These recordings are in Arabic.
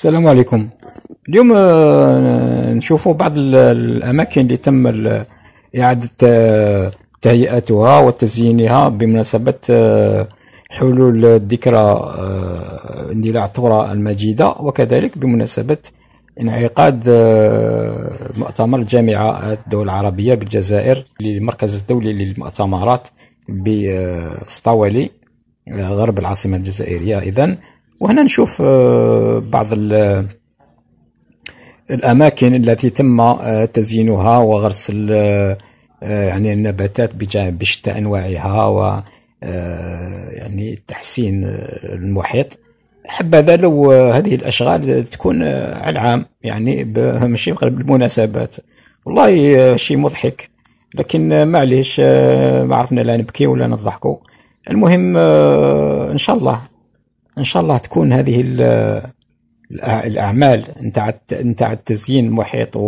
السلام عليكم اليوم آه، نشوفوا بعض الاماكن اللي تم اعاده آه، تهيئتها وتزيينها بمناسبه آه، حلول الذكرى اندلاع الثوره المجيده وكذلك بمناسبه انعقاد مؤتمر جامعه الدول العربيه بالجزائر للمركز الدولي للمؤتمرات بسطاولي غرب العاصمه الجزائريه اذا وهنا نشوف آه، بعض الأماكن التي تم آه، تزيينها وغرس آه، يعني النباتات بشتى أنواعها و يعني تحسين المحيط حبذا لو هذه الأشغال تكون على العام يعني ماشي بالمناسبات والله شيء مضحك لكن معليش ما عرفنا لا نبكي ولا نضحكوا المهم ان شاء الله ان شاء الله تكون هذه الاعمال نتاع نتاع تزيين المحيط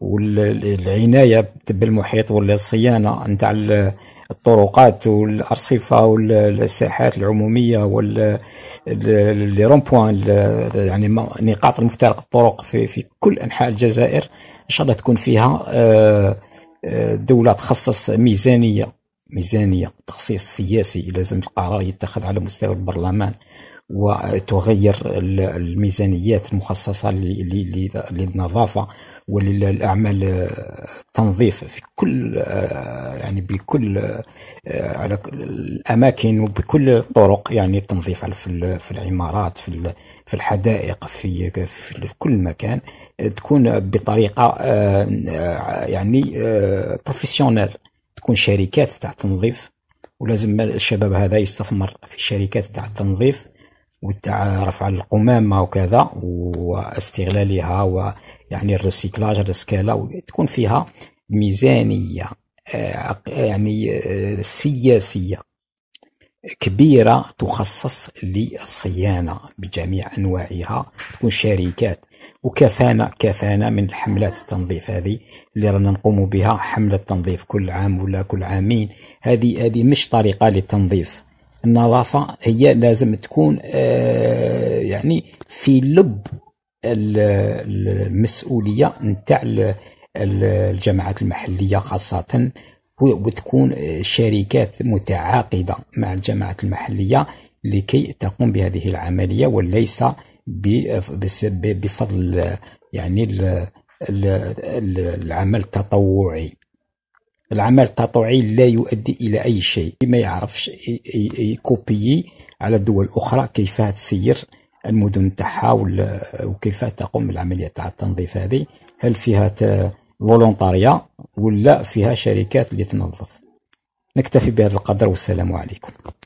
والعنايه بالمحيط والصيانه نتاع الطرقات والارصفه والساحات العموميه وال لي رونبوان يعني نقاط المفترق الطرق في في كل انحاء الجزائر ان شاء الله تكون فيها آه، آه، دوله تخصص ميزانيه ميزانيه تخصيص سياسي لازم القرار يتخذ على مستوى البرلمان وتغير الميزانيات المخصصة للنظافة وللأعمال التنظيف آه، في كل آه، يعني بكل آه، على الأماكن وبكل الطرق يعني التنظيف في العمارات في الحدائق في في كل مكان تكون بطريقة يعني بروفيسيونيل تكون شركات تاع التنظيف ولازم الشباب هذا يستثمر في شركات تاع التنظيف والتعرف على القمامة وكذا واستغلالها ويعني الريسيكلاج هذا تكون فيها ميزانية آه، يعني آه، سياسية كبيرة تخصص للصيانة بجميع أنواعها تكون شركات وكفانا كفانا من حملات التنظيف هذه اللي رانا نقوم بها حملة تنظيف كل عام ولا كل عامين هذه هذه مش طريقة للتنظيف النظافه هي لازم تكون آه، يعني في لب المسؤوليه نتاع الجماعات المحليه خاصه وتكون آه، شركات متعاقده مع الجماعات المحليه لكي تقوم بهذه العمليه وليس بفضل يعني العمل التطوعي العمل التطوعي لا يؤدي الى اي شيء ما يعرفش يكوبيي على دول اخرى كيف تسير المدن تاعها وكيف تقوم العمليه تاع التنظيف هذه هل فيها فولونتاريا ولا فيها شركات اللي تنظف نكتفي بهذا القدر والسلام عليكم